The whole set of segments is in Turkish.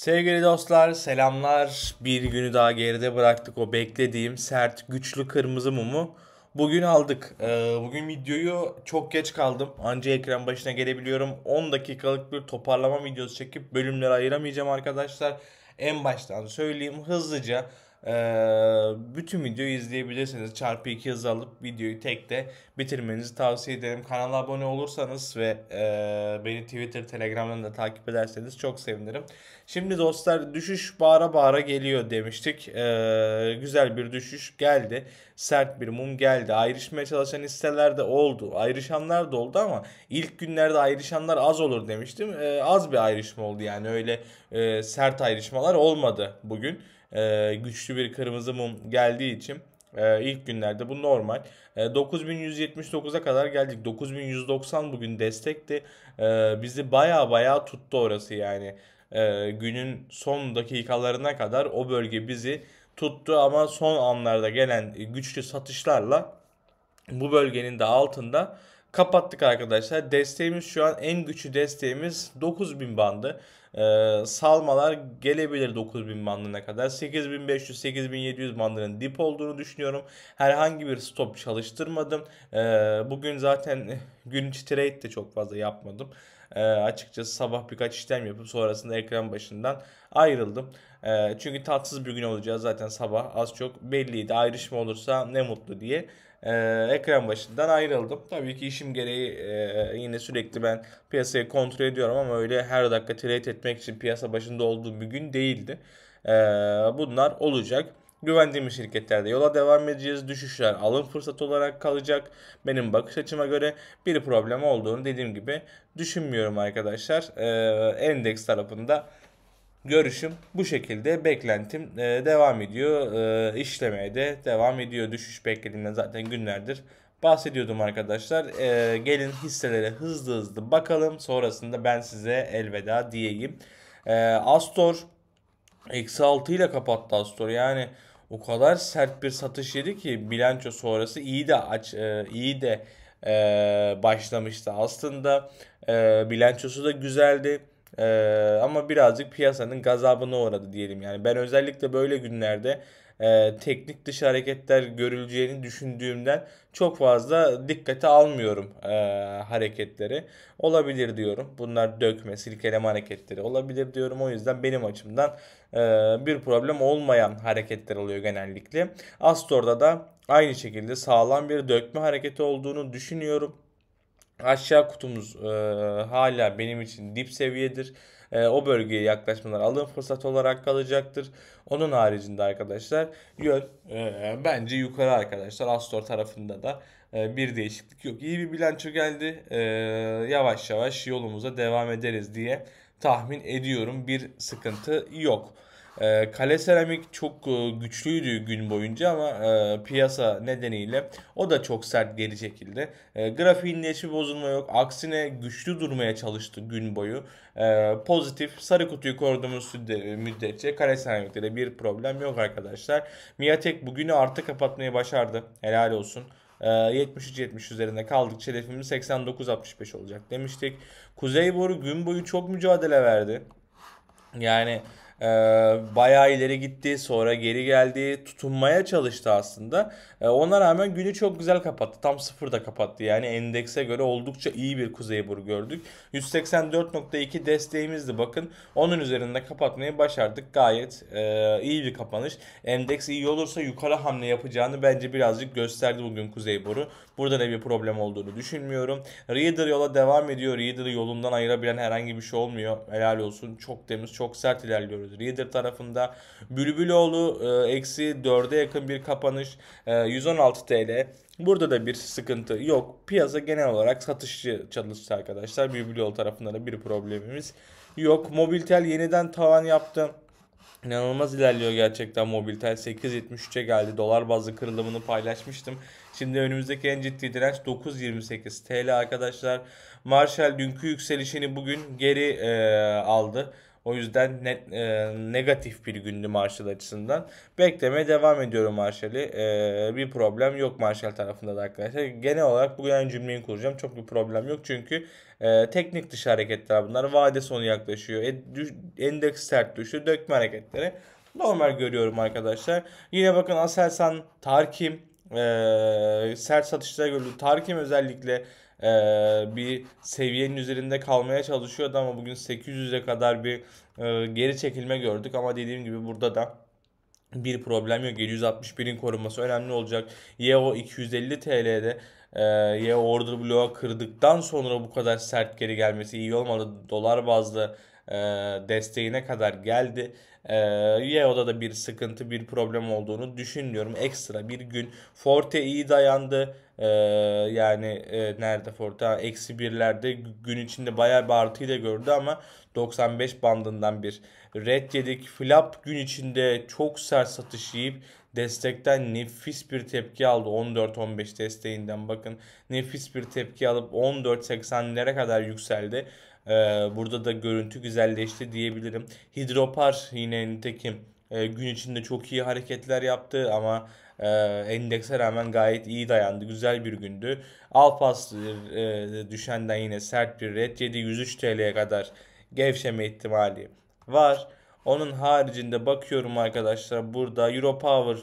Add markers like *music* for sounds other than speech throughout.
Sevgili dostlar selamlar. Bir günü daha geride bıraktık o beklediğim sert güçlü kırmızı mumu. Bugün aldık. Ee, bugün videoyu çok geç kaldım. Anca ekran başına gelebiliyorum. 10 dakikalık bir toparlama videosu çekip bölümlere ayıramayacağım arkadaşlar. En baştan söyleyeyim hızlıca. Ee, bütün videoyu izleyebilirsiniz. Çarpı 2 hız alıp videoyu tek de bitirmenizi tavsiye ederim. Kanala abone olursanız ve e, beni Twitter, Telegram'dan da takip ederseniz çok sevinirim. Şimdi dostlar düşüş bağıra bağıra geliyor demiştik. Ee, güzel bir düşüş geldi. Sert bir mum geldi. Ayrışmaya çalışan hisseler de oldu. Ayrışanlar da oldu ama ilk günlerde ayrışanlar az olur demiştim. Ee, az bir ayrışma oldu yani öyle e, sert ayrışmalar olmadı bugün e, güçlü bir kırmızı mum geldiği için e, ilk günlerde bu normal. E, 9179'a kadar geldik. 9190 bugün destekti. E, bizi baya baya tuttu orası yani. E, günün son dakikalarına kadar o bölge bizi tuttu ama son anlarda gelen güçlü satışlarla bu bölgenin de altında kapattık arkadaşlar. Desteğimiz şu an en güçlü desteğimiz 9000 bandı. Ee, salmalar gelebilir 9000 bandına kadar. 8500-8700 bandının dip olduğunu düşünüyorum. Herhangi bir stop çalıştırmadım. Ee, bugün zaten *laughs* gün içi trade de çok fazla yapmadım e, açıkçası sabah birkaç işlem yapıp sonrasında ekran başından ayrıldım. E, çünkü tatsız bir gün olacağı zaten sabah az çok belliydi. Ayrışma olursa ne mutlu diye e, ekran başından ayrıldım. Tabii ki işim gereği e, yine sürekli ben piyasayı kontrol ediyorum ama öyle her dakika trade etmek için piyasa başında olduğum bir gün değildi. E, bunlar olacak. Güvendiğimiz şirketlerde yola devam edeceğiz. Düşüşler alım fırsatı olarak kalacak. Benim bakış açıma göre bir problem olduğunu dediğim gibi düşünmüyorum arkadaşlar. Ee, endeks tarafında görüşüm bu şekilde beklentim e, devam ediyor. E, işlemeye de devam ediyor. Düşüş beklediğimden zaten günlerdir bahsediyordum arkadaşlar. E, gelin hisselere hızlı hızlı bakalım. Sonrasında ben size elveda diyeyim. E, Astor eksi 6 ile kapattı Astor. Yani o kadar sert bir satış yedi ki bilanço sonrası iyi de aç e, iyi de e, başlamıştı. Aslında e, bilançosu da güzeldi. E, ama birazcık piyasanın gazabına uğradı diyelim. Yani ben özellikle böyle günlerde e, teknik dış hareketler görüleceğini düşündüğümden çok fazla dikkate almıyorum e, hareketleri. Olabilir diyorum. Bunlar dökme, silkeleme hareketleri olabilir diyorum. O yüzden benim açımdan ee, bir problem olmayan hareketler oluyor genellikle. Astor'da da aynı şekilde sağlam bir dökme hareketi olduğunu düşünüyorum. Aşağı kutumuz e, hala benim için dip seviyedir. E, o bölgeye yaklaşmalar alım fırsatı olarak kalacaktır. Onun haricinde arkadaşlar yön e, bence yukarı arkadaşlar. Astor tarafında da e, bir değişiklik yok. İyi bir bilanço geldi. E, yavaş yavaş yolumuza devam ederiz diye tahmin ediyorum bir sıkıntı yok. E, kale seramik çok e, güçlüydü gün boyunca ama e, piyasa nedeniyle o da çok sert geri çekildi. E, grafiğinde hiçbir bozulma yok. Aksine güçlü durmaya çalıştı gün boyu. E, pozitif sarı kutuyu koruduğumuz müddetçe kale seramikte de bir problem yok arkadaşlar. Miatek bugünü artı kapatmayı başardı. Helal olsun. 73-70 ee, üzerinde kaldık. hedefimiz 89-65 olacak demiştik. Kuzey boru gün boyu çok mücadele verdi. Yani e, bayağı ileri gitti sonra geri geldi tutunmaya çalıştı aslında. E, ona rağmen günü çok güzel kapattı tam sıfırda kapattı yani endekse göre oldukça iyi bir Kuzey Bur gördük. 184.2 desteğimizdi bakın onun üzerinde kapatmayı başardık gayet e, iyi bir kapanış. Endeks iyi olursa yukarı hamle yapacağını bence birazcık gösterdi bugün Kuzey Boru. Burada da bir problem olduğunu düşünmüyorum. Reader yola devam ediyor. Reader yolundan ayırabilen herhangi bir şey olmuyor. Helal olsun. Çok temiz, çok sert ilerliyoruz Reader tarafında. Bülbüloğlu e, eksi 4'e yakın bir kapanış. E, 116 TL. Burada da bir sıkıntı yok. Piyasa genel olarak satışçı çalıştı arkadaşlar. Bülbüloğlu tarafında da bir problemimiz yok. Mobiltel yeniden tavan yaptı. İnanılmaz ilerliyor gerçekten Mobiltel. 8.73'e geldi. Dolar bazlı kırılımını paylaşmıştım. Şimdi önümüzdeki en ciddi direnç 9.28 TL arkadaşlar. Marshall dünkü yükselişini bugün geri e, aldı. O yüzden net, e, negatif bir gündü Marshall açısından. Beklemeye devam ediyorum Marshall'i. E, bir problem yok Marshall tarafında da arkadaşlar. Genel olarak bugün aynı cümleyi kuracağım. Çok bir problem yok çünkü e, teknik dışı hareketler bunlar. Vade sonu yaklaşıyor. E, düş, endeks sert düştü. Dökme hareketleri. Normal görüyorum arkadaşlar. Yine bakın Aselsan, Tarkim, e, sert satışlara görüldü. Tarkim özellikle e, bir seviyenin üzerinde kalmaya çalışıyordu ama bugün 800'e kadar bir e, geri çekilme gördük ama dediğim gibi burada da bir problem yok. 761'in korunması önemli olacak. YO 250 TL'de e, YO order bloğa kırdıktan sonra bu kadar sert geri gelmesi iyi olmadı. Dolar bazlı e, desteğine kadar geldi. E, Yeo'da da bir sıkıntı, bir problem olduğunu düşünmüyorum. Ekstra bir gün. Forte iyi dayandı. E, yani e, nerede Forte? Eksi birlerde gün içinde bayağı bir artıyı da gördü ama 95 bandından bir red yedik. Flap gün içinde çok sert satış yiyip destekten nefis bir tepki aldı 14-15 desteğinden bakın nefis bir tepki alıp 14 14.80'lere kadar yükseldi. Ee, burada da görüntü güzelleşti diyebilirim. Hidropar yine nitekim e, gün içinde çok iyi hareketler yaptı ama e, endekse rağmen gayet iyi dayandı. Güzel bir gündü. Alpas e, düşenden yine sert bir red yedi. 103 TL'ye kadar gevşeme ihtimali var. Onun haricinde bakıyorum arkadaşlar burada Euro Power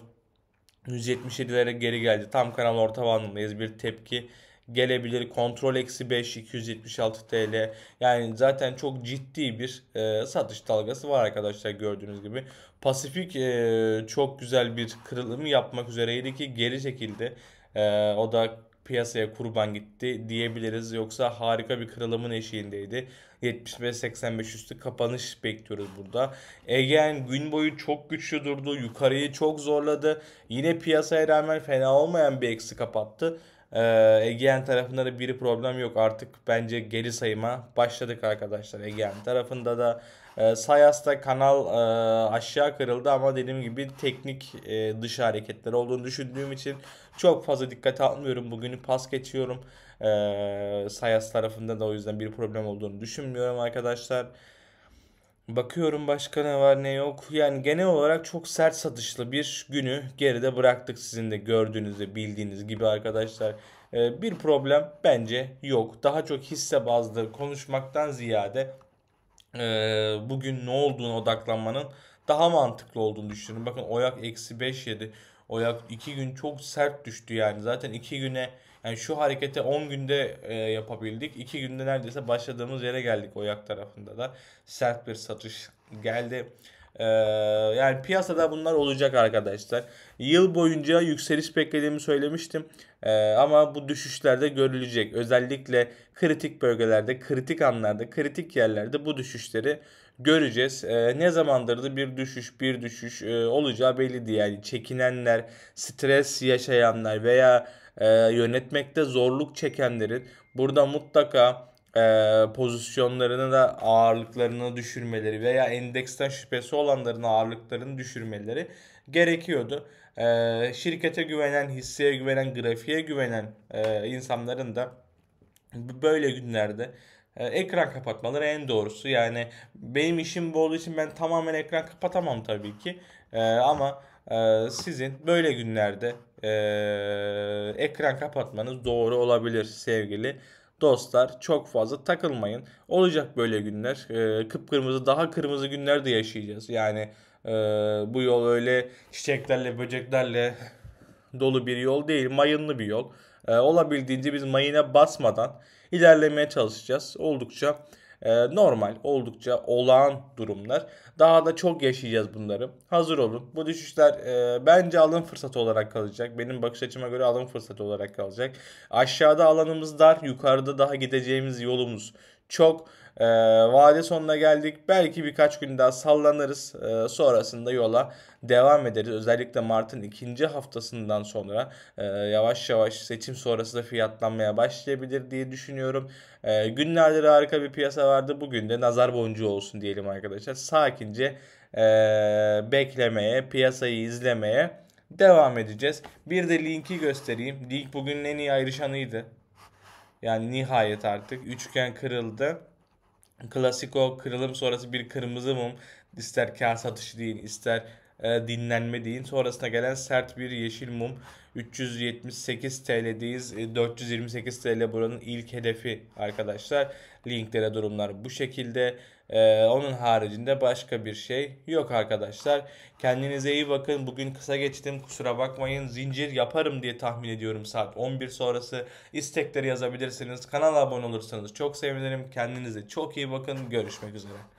177'lere geri geldi. Tam kanal orta bandındayız. Bir tepki gelebilir. Kontrol eksi 5 276 TL. Yani zaten çok ciddi bir e, satış dalgası var arkadaşlar gördüğünüz gibi. Pasifik e, çok güzel bir kırılımı yapmak üzereydi ki geri çekildi. E, o da piyasaya kurban gitti diyebiliriz. Yoksa harika bir kırılımın eşiğindeydi. 75-85 üstü kapanış bekliyoruz burada. Egen gün boyu çok güçlü durdu. Yukarıyı çok zorladı. Yine piyasaya rağmen fena olmayan bir eksi kapattı. Ee, Egean tarafında da biri problem yok. Artık bence geri sayıma başladık arkadaşlar. Egean tarafında da e, Sayas'ta kanal e, aşağı kırıldı ama dediğim gibi teknik e, dışı hareketler olduğunu düşündüğüm için çok fazla dikkat almıyorum. Bugünü pas geçiyorum. E, Sayas tarafında da o yüzden bir problem olduğunu düşünmüyorum arkadaşlar. Bakıyorum başka ne var ne yok. Yani genel olarak çok sert satışlı bir günü geride bıraktık sizin de gördüğünüz de bildiğiniz gibi arkadaşlar. Ee, bir problem bence yok. Daha çok hisse bazlı konuşmaktan ziyade e, bugün ne olduğuna odaklanmanın daha mantıklı olduğunu düşünüyorum. Bakın Oyak eksi 5 yedi. Oyak 2 gün çok sert düştü yani. Zaten 2 güne yani şu hareketi 10 günde e, yapabildik. 2 günde neredeyse başladığımız yere geldik oyak tarafında da. Sert bir satış geldi. Ee, yani piyasada bunlar olacak arkadaşlar. Yıl boyunca yükseliş beklediğimi söylemiştim. Ee, ama bu düşüşlerde görülecek. Özellikle kritik bölgelerde, kritik anlarda, kritik yerlerde bu düşüşleri göreceğiz. E, ne zamandır da bir düşüş bir düşüş e, olacağı belli değil. Yani çekinenler, stres yaşayanlar veya e, yönetmekte zorluk çekenlerin burada mutlaka e, pozisyonlarını da ağırlıklarını düşürmeleri veya endeksten şüphesi olanların ağırlıklarını düşürmeleri gerekiyordu. E, şirkete güvenen, hisseye güvenen, grafiğe güvenen e, insanların da böyle günlerde ee, ekran kapatmaları en doğrusu. Yani benim işim bu olduğu için ben tamamen ekran kapatamam tabii ki. E, ama e, sizin böyle günlerde e, ekran kapatmanız doğru olabilir sevgili dostlar. Çok fazla takılmayın. Olacak böyle günler. E, kıpkırmızı daha kırmızı günler de yaşayacağız. Yani e, bu yol öyle çiçeklerle böceklerle *laughs* dolu bir yol değil. Mayınlı bir yol. E, olabildiğince biz mayına basmadan ilerlemeye çalışacağız. Oldukça e, normal, oldukça olağan durumlar. Daha da çok yaşayacağız bunları. Hazır olun. Bu düşüşler e, bence alım fırsatı olarak kalacak. Benim bakış açıma göre alım fırsatı olarak kalacak. Aşağıda alanımız dar, yukarıda daha gideceğimiz yolumuz çok. E, vade sonuna geldik. Belki birkaç gün daha sallanırız. E, sonrasında yola devam ederiz. Özellikle Mart'ın ikinci haftasından sonra e, yavaş yavaş seçim sonrası da fiyatlanmaya başlayabilir diye düşünüyorum. E, ee, günlerdir harika bir piyasa vardı. Bugün de nazar boncuğu olsun diyelim arkadaşlar. Sakince e, beklemeye, piyasayı izlemeye devam edeceğiz. Bir de linki göstereyim. Link bugün en iyi ayrışanıydı. Yani nihayet artık üçgen kırıldı. Klasiko kırılım sonrası bir kırmızı mum ister kağıt satışı değil ister e, dinlenme deyin. Sonrasında gelen sert bir yeşil mum 378 TL'deyiz. E, 428 TL buranın ilk hedefi arkadaşlar. Linklere durumlar bu şekilde. E, onun haricinde başka bir şey yok arkadaşlar. Kendinize iyi bakın. Bugün kısa geçtim. Kusura bakmayın. Zincir yaparım diye tahmin ediyorum saat 11 sonrası. istekleri yazabilirsiniz. Kanala abone olursanız çok sevinirim. Kendinize çok iyi bakın. Görüşmek üzere.